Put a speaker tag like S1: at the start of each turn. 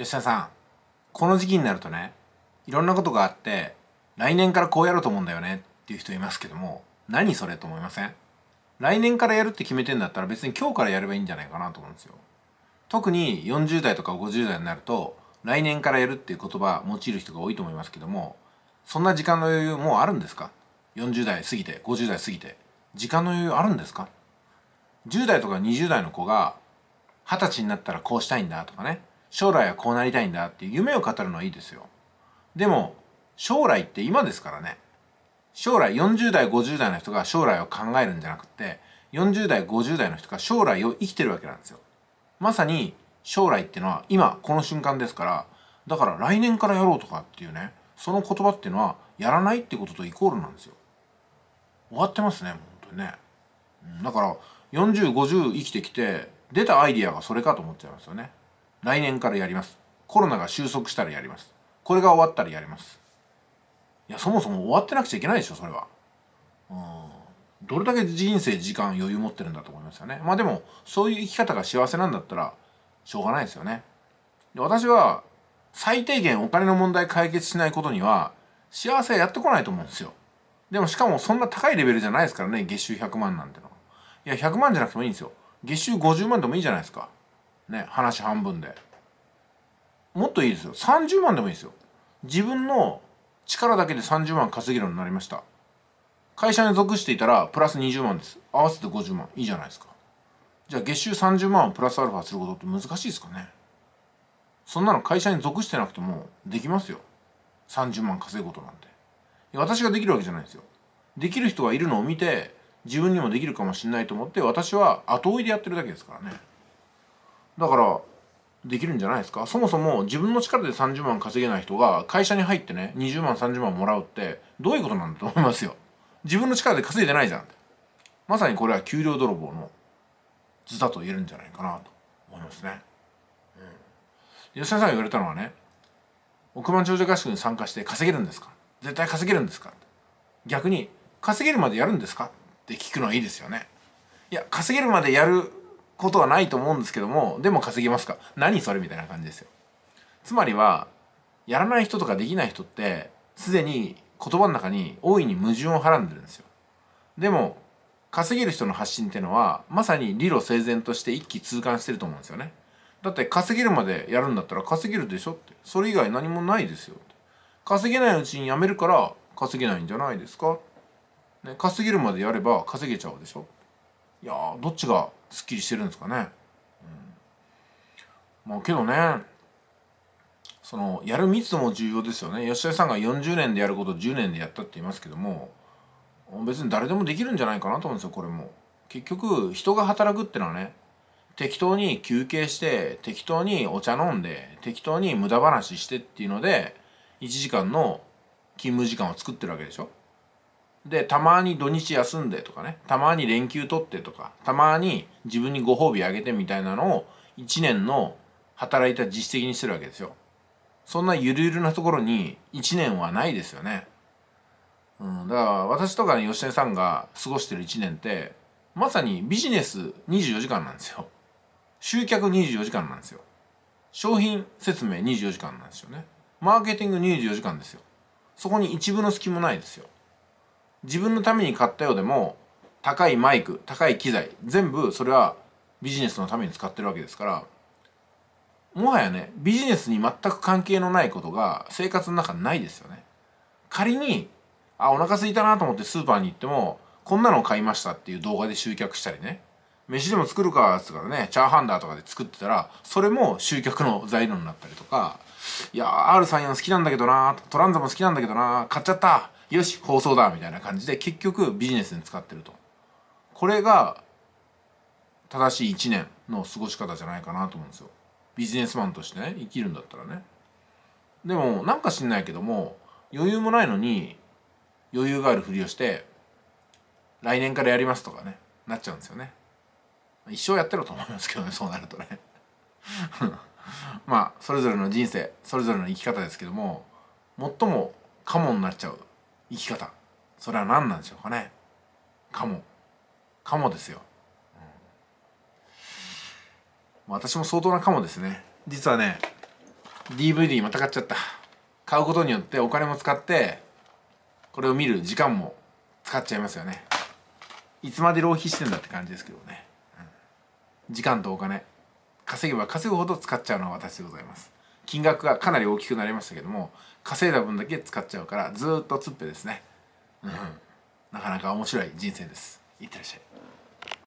S1: 吉田さんこの時期になるとねいろんなことがあって来年からこうやろうと思うんだよねっていう人いますけども何それと思いません来年からやるって決めてんだったら別に今日からやればいいんじゃないかなと思うんですよ特に40代とか50代になると来年からやるっていう言葉用いる人が多いと思いますけどもそんな時間の余裕もうあるんですか40代過ぎて50代過ぎて時間の余裕あるんですか10代とか20代の子が20歳になったらこうしたいんだとかね将来はこうなりたいんだっていう夢を語るのはいいですよでも将来って今ですからね将来40代50代の人が将来を考えるんじゃなくて40代50代の人が将来を生きてるわけなんですよまさに将来ってのは今この瞬間ですからだから来年からやろうとかっていうねその言葉っていうのはやらないってこととイコールなんですよ終わってますね本当にねだから4050生きてきて出たアイディアがそれかと思っちゃいますよね来年からやりますコロナが収束したらやりますこれが終わったらやりますいやそもそも終わってなくちゃいけないでしょそれはうんどれだけ人生時間余裕持ってるんだと思いますよねまあでもそういう生き方が幸せなんだったらしょうがないですよねで私は最低限お金の問題解決しないことには幸せはやってこないと思うんですよでもしかもそんな高いレベルじゃないですからね月収100万なんてのいや100万じゃなくてもいいんですよ月収50万でもいいじゃないですかね話半分でもっといいですよ30万でもいいですよ自分の力だけで30万稼げるようになりました会社に属していたらプラス20万です合わせて50万いいじゃないですかじゃあ月収30万をプラスアルファすることって難しいですかねそんなの会社に属してなくてもできますよ30万稼ぐことなんて私ができるわけじゃないですよできる人がいるのを見て自分にもできるかもしれないと思って私は後追いでやってるだけですからねだからできるんじゃないですかそもそも自分の力で30万稼げない人が会社に入ってね20万30万もらうってどういうことなんだと思いますよ自分の力で稼いでないじゃんまさにこれは給料泥棒の図だと言えるんじゃないかなと思いますね、うん、吉田さんが言われたのはね億万長者合宿に参加して稼げるんですか絶対稼げるんですか逆に稼げるまでやるんですかって聞くのはいいですよねいや稼げるまでやることはないと思うんですけどもでも稼げますか何それみたいな感じですよつまりはやらない人とかできない人ってすでに言葉の中に大いに矛盾をはらんでるんですよでも稼げる人の発信っていうのはまさに理路整然として一気通貫してると思うんですよねだって稼げるまでやるんだったら稼げるでしょってそれ以外何もないですよ稼げないうちに辞めるから稼げないんじゃないですか、ね、稼げるまでやれば稼げちゃうでしょいやーどっちがすっきりしてるんですかね、うん、まあけどねそのやる密度も重要ですよね吉田さんが40年でやることを10年でやったって言いますけども別に誰でもできるんじゃないかなと思うんですよこれも結局人が働くってのはね適当に休憩して適当にお茶飲んで適当に無駄話してっていうので1時間の勤務時間を作ってるわけでしょでたまに土日休んでとかねたまに連休取ってとかたまに自分にご褒美あげてみたいなのを1年の働いた実績にしてるわけですよそんなゆるゆるなところに1年はないですよね、うん、だから私とか、ね、吉根さんが過ごしてる1年ってまさにビジネス24時間なんですよ集客24時間なんですよ商品説明24時間なんですよねマーケティング24時間ですよそこに一部の隙もないですよ自分のために買ったようでも高いマイク高い機材全部それはビジネスのために使ってるわけですからもはやねビジネスに全く関係のないことが生活の中ないですよね仮にあお腹すいたなと思ってスーパーに行ってもこんなの買いましたっていう動画で集客したりね飯でも作るかっつからねチャーハンダーとかで作ってたらそれも集客の材料になったりとかいや R34 好きなんだけどなトランザも好きなんだけどな買っちゃったよし放送だみたいな感じで結局ビジネスに使ってるとこれが正しい一年の過ごし方じゃないかなと思うんですよビジネスマンとしてね生きるんだったらねでもなんか知んないけども余裕もないのに余裕があるふりをして来年からやりますとかねなっちゃうんですよね一生やってろと思いますけどねそうなるとね まあそれぞれの人生それぞれの生き方ですけども最もカモになっちゃう生き方それは何なんでしょうかねかもかもですよ、うん、私も相当なかもですね実はね DVD また買っちゃった買うことによってお金も使ってこれを見る時間も使っちゃいますよねいつまで浪費してんだって感じですけどね、うん、時間とお金稼げば稼ぐほど使っちゃうのは私でございます金額がかなり大きくなりましたけども稼いだ分だけ使っちゃうからずっとつっぺですねうんなかなか面白い人生ですいってらっしゃい